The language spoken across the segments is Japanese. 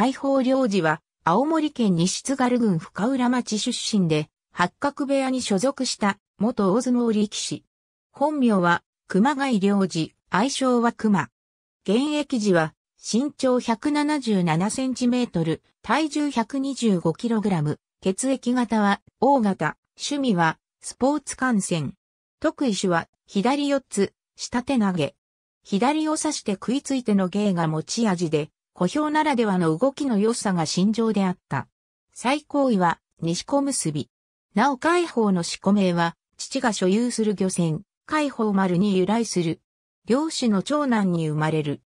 解放領事は、青森県西津軽郡深浦町出身で、八角部屋に所属した元大相撲力士。本名は熊谷領事、愛称は熊。現役時は身長177センチメートル、体重125キログラム、血液型は O 型、趣味はスポーツ観戦。得意種は左四つ、下手投げ。左を刺して食いついての芸が持ち味で、小兵ならではの動きの良さが心情であった。最高位は、西小結び。なお海宝の四個名は、父が所有する漁船、海宝丸に由来する。漁師の長男に生まれる。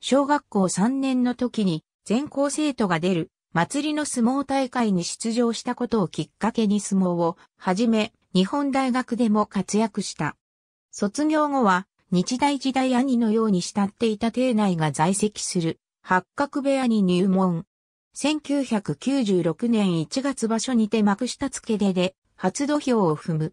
小学校3年の時に、全校生徒が出る、祭りの相撲大会に出場したことをきっかけに相撲を、始め、日本大学でも活躍した。卒業後は、日大時代兄のように慕っていた邸内が在籍する八角部屋に入門。1996年1月場所にて幕下付けで、で、初土俵を踏む。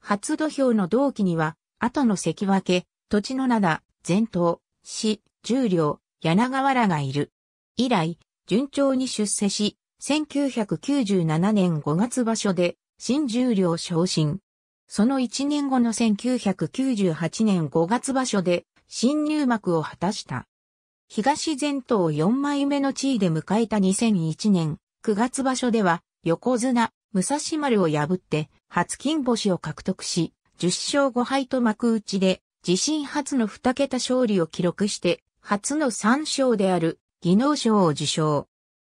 初土俵の同期には、後の関脇、土地の灘、前頭、市、十両、柳川らがいる。以来、順調に出世し、1997年5月場所で、新十両昇進。その1年後の1998年5月場所で、新入幕を果たした。東前頭4枚目の地位で迎えた2001年9月場所では横綱武蔵丸を破って初金星を獲得し10勝5敗と幕内で自身初の2桁勝利を記録して初の3勝である技能賞を受賞。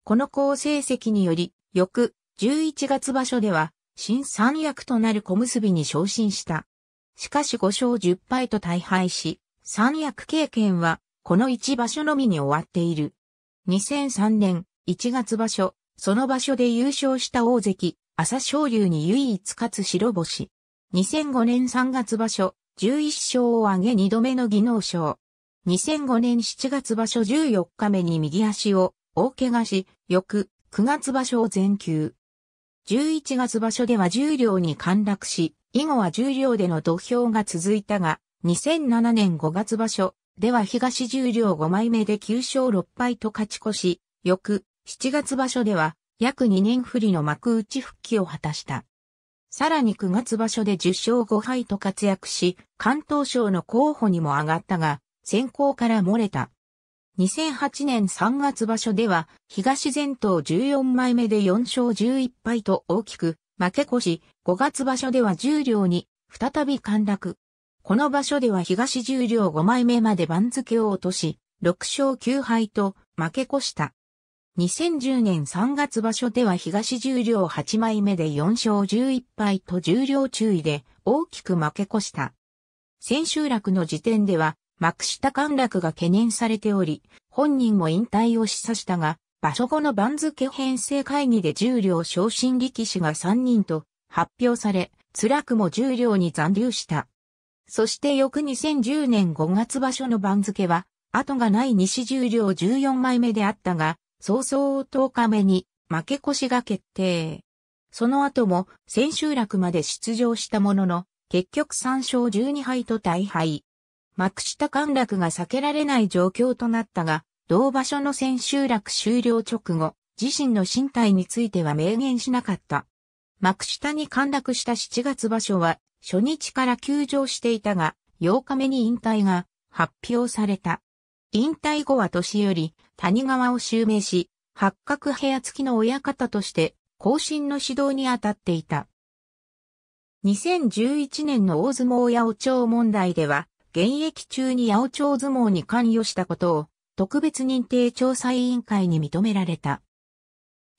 この好成績により翌11月場所では新三役となる小結に昇進した。しかし5勝10敗と大敗し、三役経験はこの一場所のみに終わっている。2003年1月場所、その場所で優勝した大関、朝青龍に唯一勝つ白星。2005年3月場所、11勝を挙げ2度目の技能賞。2005年7月場所14日目に右足を大怪我し、翌9月場所を全休。11月場所では十両に陥落し、以後は十両での土俵が続いたが、2007年5月場所、では東十両5枚目で9勝6敗と勝ち越し、翌7月場所では約2年振りの幕内復帰を果たした。さらに9月場所で10勝5敗と活躍し、関東賞の候補にも上がったが、先行から漏れた。2008年3月場所では、東前頭14枚目で4勝11敗と大きく負け越し、5月場所では10両に再び陥落。この場所では東十両5枚目まで番付を落とし、6勝9敗と負け越した。2010年3月場所では東十両8枚目で4勝11敗と十両注意で大きく負け越した。千秋楽の時点では幕下陥落が懸念されており、本人も引退を示唆したが、場所後の番付編成会議で十両昇進力士が3人と発表され、辛くも十両に残留した。そして翌2010年5月場所の番付は、後がない西十両14枚目であったが、早々10日目に負け越しが決定。その後も千秋楽まで出場したものの、結局3勝12敗と大敗。幕下陥落が避けられない状況となったが、同場所の千秋楽終了直後、自身の身体については明言しなかった。幕下に陥落した7月場所は初日から休場していたが、8日目に引退が発表された。引退後は年より谷川を襲名し、八角部屋付きの親方として後進の指導に当たっていた。2011年の大相撲八百長問題では、現役中に八百長相撲に関与したことを特別認定調査委員会に認められた。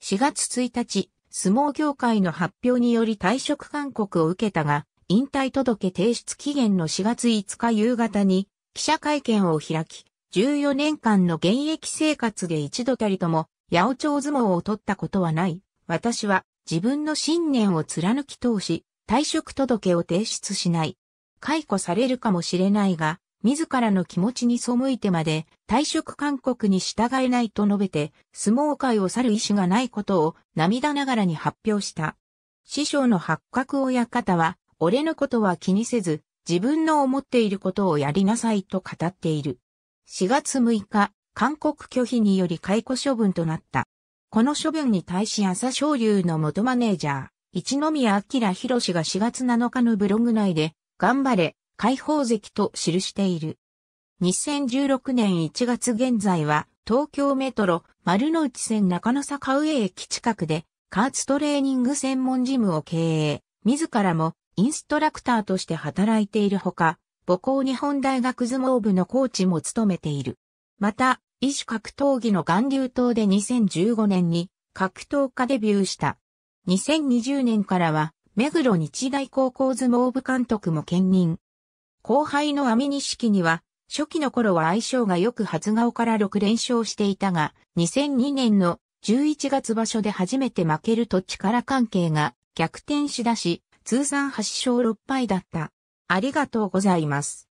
4月1日、相撲協会の発表により退職勧告を受けたが、引退届提出期限の4月5日夕方に記者会見を開き、14年間の現役生活で一度たりとも八百長相撲を取ったことはない。私は自分の信念を貫き通し、退職届を提出しない。解雇されるかもしれないが、自らの気持ちに背いてまで退職勧告に従えないと述べて、相撲界を去る意思がないことを涙ながらに発表した。師匠の八角親方は、俺のことは気にせず、自分の思っていることをやりなさいと語っている。4月6日、勧告拒否により解雇処分となった。この処分に対し朝昇龍の元マネージャー、一宮明宏が4月7日のブログ内で、頑張れ、解放席と記している。2016年1月現在は、東京メトロ丸の内線中野坂上駅近くで、加圧トレーニング専門ジムを経営、自らもインストラクターとして働いているほか、母校日本大学相撲部のコーチも務めている。また、異種格闘技の岩流島で2015年に格闘家デビューした。2020年からは、目黒日大高校相撲部監督も兼任。後輩の網錦には、初期の頃は相性が良く初顔から6連勝していたが、2002年の11月場所で初めて負けると力関係が逆転しだし、通算8勝6敗だった。ありがとうございます。